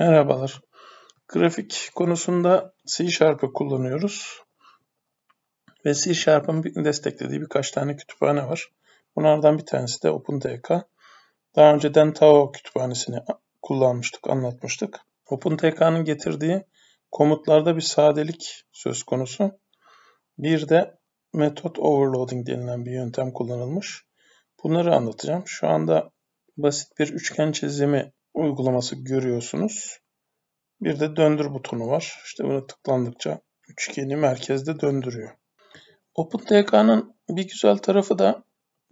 Merhabalar. Grafik konusunda C Sharp'ı kullanıyoruz. Ve C Sharp'ın desteklediği birkaç tane kütüphane var. Bunlardan bir tanesi de OpenTK. Daha önceden Tao kütüphanesini kullanmıştık, anlatmıştık. OpenTK'nın getirdiği komutlarda bir sadelik söz konusu. Bir de method overloading denilen bir yöntem kullanılmış. Bunları anlatacağım. Şu anda basit bir üçgen çizimi uygulaması görüyorsunuz. Bir de döndür butonu var. İşte buna tıklandıkça üçgeni merkezde döndürüyor. OpenTK'nın bir güzel tarafı da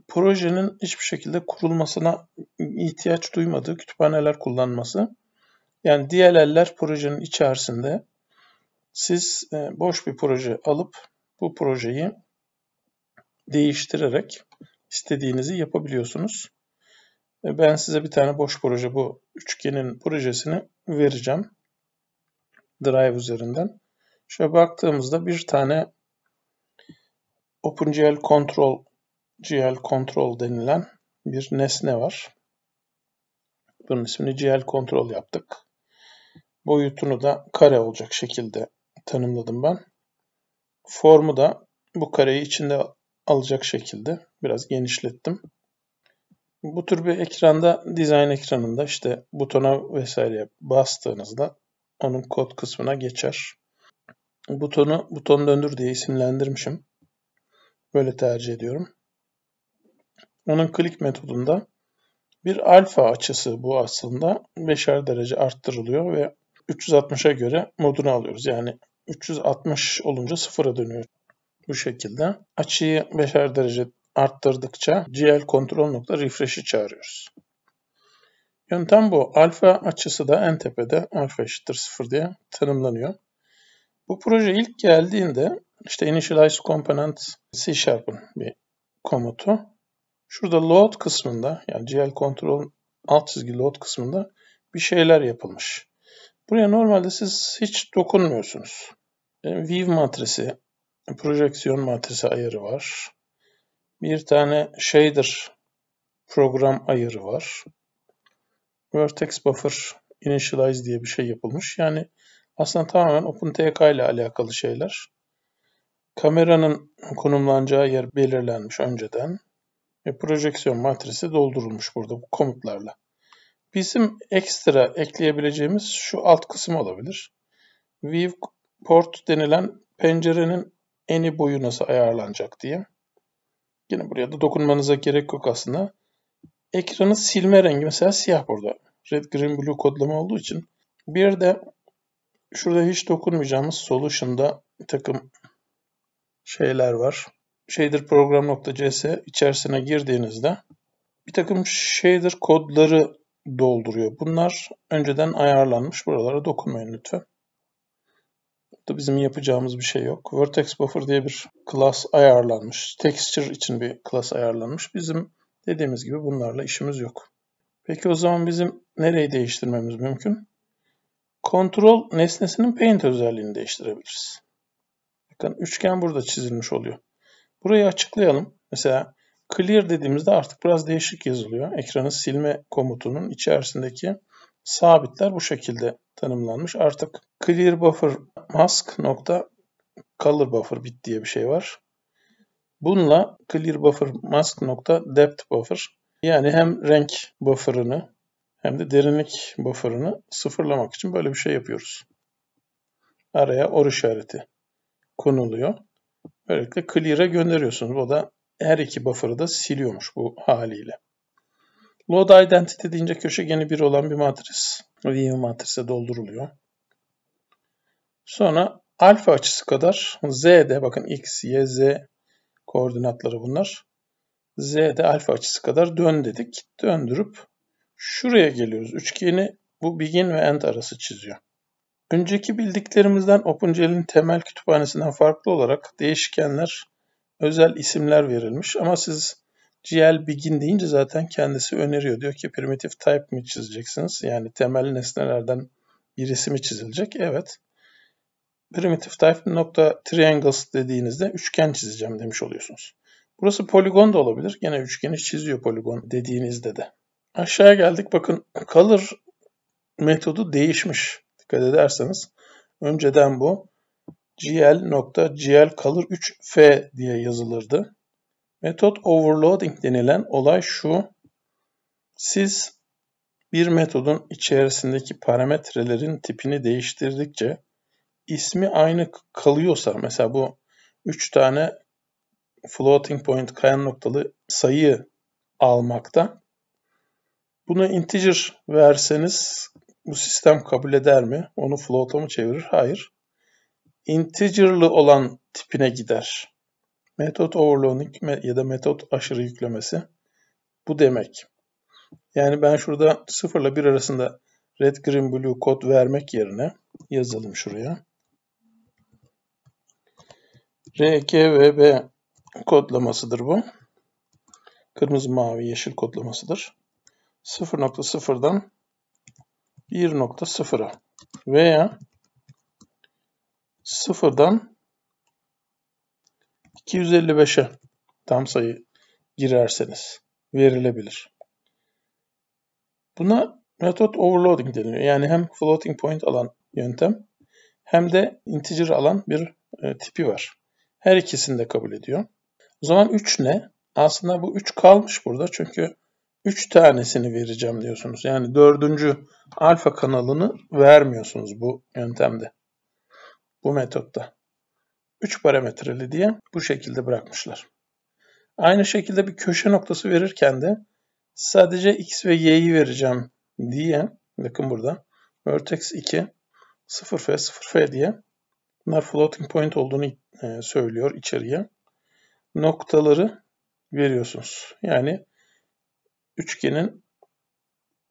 projenin hiçbir şekilde kurulmasına ihtiyaç duymadığı kütüphaneler kullanması. Yani DLL'ler projenin içerisinde siz e, boş bir proje alıp bu projeyi değiştirerek istediğinizi yapabiliyorsunuz. E, ben size bir tane boş proje bu üçgenin projesini vereceğim. Drive üzerinden. Şöyle baktığımızda bir tane OpenGL Control GL Control denilen bir nesne var. Bunun ismini GL Control yaptık. Boyutunu da kare olacak şekilde tanımladım ben. Formu da bu kareyi içinde alacak şekilde biraz genişlettim. Bu tür bir ekranda, dizayn ekranında işte butona vesaire bastığınızda onun kod kısmına geçer. Butonu buton döndür diye isimlendirmişim. Böyle tercih ediyorum. Onun klik metodunda bir alfa açısı bu aslında. 5'er derece arttırılıyor ve 360'a göre modunu alıyoruz. Yani 360 olunca sıfıra dönüyor bu şekilde. Açıyı 5'er derece arttırdıkça GL kontrol nokta refresh'i çağırıyoruz. Yöntem bu. Alfa açısı da en tepede alfa eşittir 0 diye tanımlanıyor. Bu proje ilk geldiğinde işte initialize component C Sharp'ın bir komutu. Şurada load kısmında yani GL kontrol alt çizgi load kısmında bir şeyler yapılmış. Buraya normalde siz hiç dokunmuyorsunuz. E, View matrisi, projeksiyon matrisi ayarı var bir tane shader program ayarı var. Vertex Buffer Initialize diye bir şey yapılmış. Yani aslında tamamen OpenTK ile alakalı şeyler. Kameranın konumlanacağı yer belirlenmiş önceden. Ve projeksiyon matrisi doldurulmuş burada bu komutlarla. Bizim ekstra ekleyebileceğimiz şu alt kısım olabilir. Viewport denilen pencerenin eni boyu nasıl ayarlanacak diye. Yine buraya da dokunmanıza gerek yok aslında. Ekranı silme rengi mesela siyah burada. Red, green, blue kodlama olduğu için. Bir de şurada hiç dokunmayacağımız solution'da bir takım şeyler var. Shader program.cs içerisine girdiğinizde bir takım shader kodları dolduruyor. Bunlar önceden ayarlanmış. Buralara dokunmayın lütfen da bizim yapacağımız bir şey yok. Vertex Buffer diye bir class ayarlanmış. Texture için bir class ayarlanmış. Bizim dediğimiz gibi bunlarla işimiz yok. Peki o zaman bizim nereyi değiştirmemiz mümkün? Kontrol nesnesinin paint özelliğini değiştirebiliriz. Bakın üçgen burada çizilmiş oluyor. Burayı açıklayalım. Mesela clear dediğimizde artık biraz değişik yazılıyor. Ekranı silme komutunun içerisindeki sabitler bu şekilde tanımlanmış. Artık clear buffer mask nokta color buffer bit diye bir şey var. Bununla clear buffer mask nokta depth buffer yani hem renk buffer'ını hem de derinlik buffer'ını sıfırlamak için böyle bir şey yapıyoruz. Araya or işareti konuluyor. Böylelikle clear'a gönderiyorsunuz. O da her iki buffer'ı da siliyormuş bu haliyle. Load identity deyince köşegeni 1 olan bir matris. View matrise dolduruluyor. Sonra alfa açısı kadar z'de bakın x, y, z koordinatları bunlar. z'de alfa açısı kadar dön dedik. Döndürüp şuraya geliyoruz. Üçgeni bu begin ve end arası çiziyor. Önceki bildiklerimizden OpenGL'in temel kütüphanesinden farklı olarak değişkenler özel isimler verilmiş ama siz GL begin deyince zaten kendisi öneriyor. Diyor ki primitif type mi çizeceksiniz? Yani temel nesnelerden birisi mi çizilecek? Evet. Primitive type nokta triangles dediğinizde üçgen çizeceğim demiş oluyorsunuz. Burası poligon da olabilir. Gene üçgeni çiziyor poligon dediğinizde de. Aşağıya geldik. Bakın color metodu değişmiş. Dikkat ederseniz. Önceden bu nokta gl.glcolor3f diye yazılırdı. Metot overloading denilen olay şu. Siz bir metodun içerisindeki parametrelerin tipini değiştirdikçe ismi aynı kalıyorsa mesela bu 3 tane floating point kayan noktalı sayı almakta. bunu integer verseniz bu sistem kabul eder mi? Onu float'a mı çevirir? Hayır. Integer'lı olan tipine gider. Metot overloading ya da metot aşırı yüklemesi bu demek. Yani ben şurada 0 ile 1 arasında red, green, blue kod vermek yerine yazalım şuraya. RKVB kodlamasıdır bu. Kırmızı, mavi, yeşil kodlamasıdır. 0.0'dan 1.0'a veya 0'dan 255'e tam sayı girerseniz verilebilir. Buna metot overloading deniliyor. Yani hem floating point alan yöntem hem de integer alan bir e, tipi var. Her ikisini de kabul ediyor. O zaman 3 ne? Aslında bu 3 kalmış burada çünkü 3 tanesini vereceğim diyorsunuz. Yani dördüncü alfa kanalını vermiyorsunuz bu yöntemde. Bu metotta. 3 parametreli diye bu şekilde bırakmışlar. Aynı şekilde bir köşe noktası verirken de sadece x ve y'yi vereceğim diye bakın burada vertex 2 0f 0f diye bunlar floating point olduğunu e, söylüyor içeriye. Noktaları veriyorsunuz. Yani üçgenin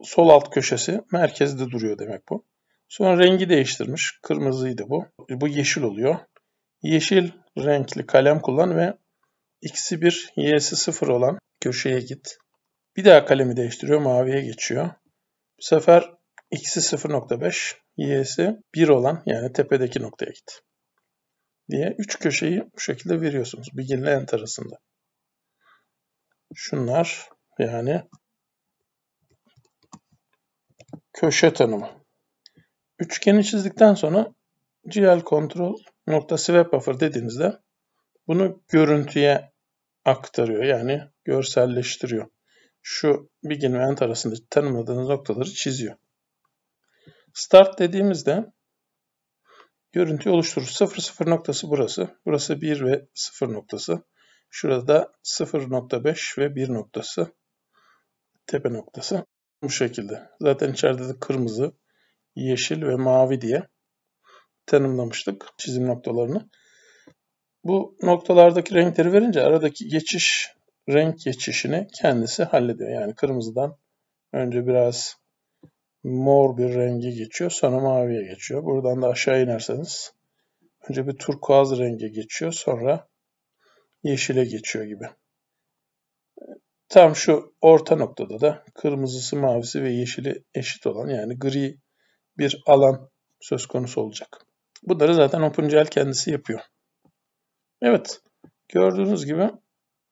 sol alt köşesi merkezde duruyor demek bu. Sonra rengi değiştirmiş. Kırmızıydı bu. Bu yeşil oluyor. Yeşil renkli kalem kullan ve x'i 1, y'si 0 olan köşeye git. Bir daha kalemi değiştiriyor, maviye geçiyor. Bu sefer x'i 0.5, y'si 1 olan yani tepedeki noktaya git. Diye 3 köşeyi bu şekilde veriyorsunuz. Begin ile enter arasında. Şunlar yani köşe tanımı. Üçgeni çizdikten sonra GL Control nokta ve buffer dediğinizde bunu görüntüye aktarıyor. Yani görselleştiriyor. Şu begin ve end arasında tanımladığınız noktaları çiziyor. Start dediğimizde görüntü oluşturur. 0 0 noktası burası. Burası 1 ve 0 noktası. Şurada 0.5 ve 1 noktası. Tepe noktası. Bu şekilde. Zaten içeride de kırmızı, yeşil ve mavi diye tanımlamıştık çizim noktalarını. Bu noktalardaki renkleri verince aradaki geçiş, renk geçişini kendisi hallediyor. Yani kırmızıdan önce biraz mor bir rengi geçiyor, sonra maviye geçiyor. Buradan da aşağı inerseniz önce bir turkuaz rengi geçiyor, sonra yeşile geçiyor gibi. Tam şu orta noktada da kırmızısı, mavisi ve yeşili eşit olan yani gri bir alan söz konusu olacak. Bunları zaten OpenGL kendisi yapıyor. Evet. Gördüğünüz gibi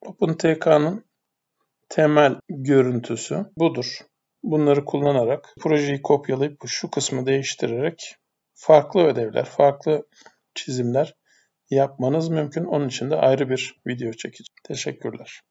OpenTK'nın temel görüntüsü budur. Bunları kullanarak projeyi kopyalayıp şu kısmı değiştirerek farklı ödevler, farklı çizimler yapmanız mümkün. Onun için de ayrı bir video çekeceğim. Teşekkürler.